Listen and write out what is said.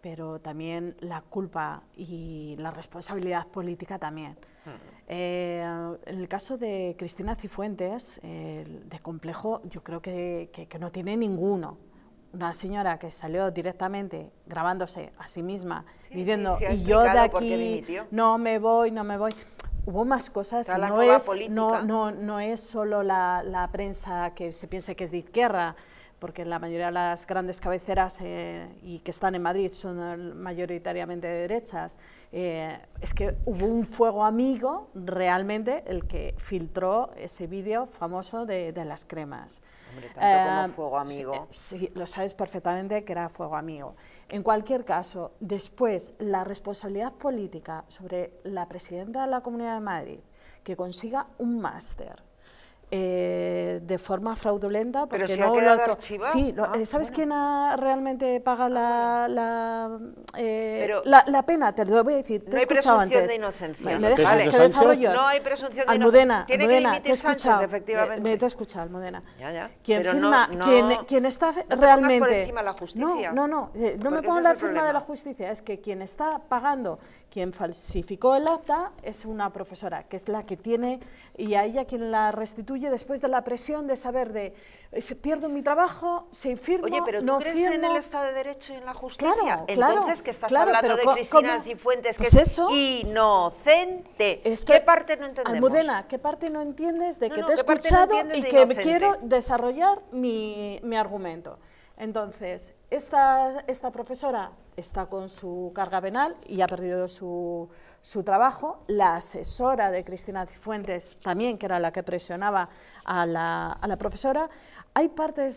pero también la culpa y la responsabilidad política también. Mm. Eh, en el caso de Cristina Cifuentes, de complejo, yo creo que, que, no tiene ninguno. Una señora que salió directamente grabándose a sí misma diciendo, y yo de aquí no me voy, no me voy. Hubo más cosas, no es, no, no, es solo la, la prensa que se piense que es de izquierda, porque la mayoría de las grandes cabeceras eh, y que están en Madrid son mayoritariamente de derechas, eh, es que hubo un fuego amigo realmente el que filtró ese vídeo famoso de, las cremas. Hombre, tanto como eh, fuego amigo. sí, lo sabes perfectamente que era fuego amigo. En cualquier caso, después la responsabilidad política sobre la presidenta de la Comunidad de Madrid que consiga un máster eh, de forma fraudulenta. Porque Pero si no ha quedado lo archivado. Sí, ah, eh, ¿sabes quién ha, realmente paga ah, la, la, eh, la, la, pena? Te lo voy a decir, te no he escuchado antes. De inocencia. No hay presunción de inocencia Tiene Almudena, que te Sánchez efectivamente. Me, te he escuchado, Almudena. Ya, ya. Quien firma, no, está realmente... Por encima la justicia. No, no, no, eh, no me pongo la firma de la justicia, es que quien está pagando, quien falsificó el acta, es una profesora, que es la que tiene, y a ella quien la restituye Oye, después de la presión de saber de eh, se pierdo mi trabajo, se firmo, no crees en el Estado de Derecho y en la justicia? Claro, Entonces, que estás hablando de Cristina Cifuentes, que pues es eso, inocente. ¿Qué parte no entendemos? Almudena, ¿qué parte no entiendes de que te he escuchado y que quiero desarrollar mi, mi argumento? Entonces, esta, esta, profesora está con su carga penal y ha perdido su, su, trabajo. La asesora de Cristina Cifuentes, también, que era la que presionaba a la, a la profesora. Hay partes de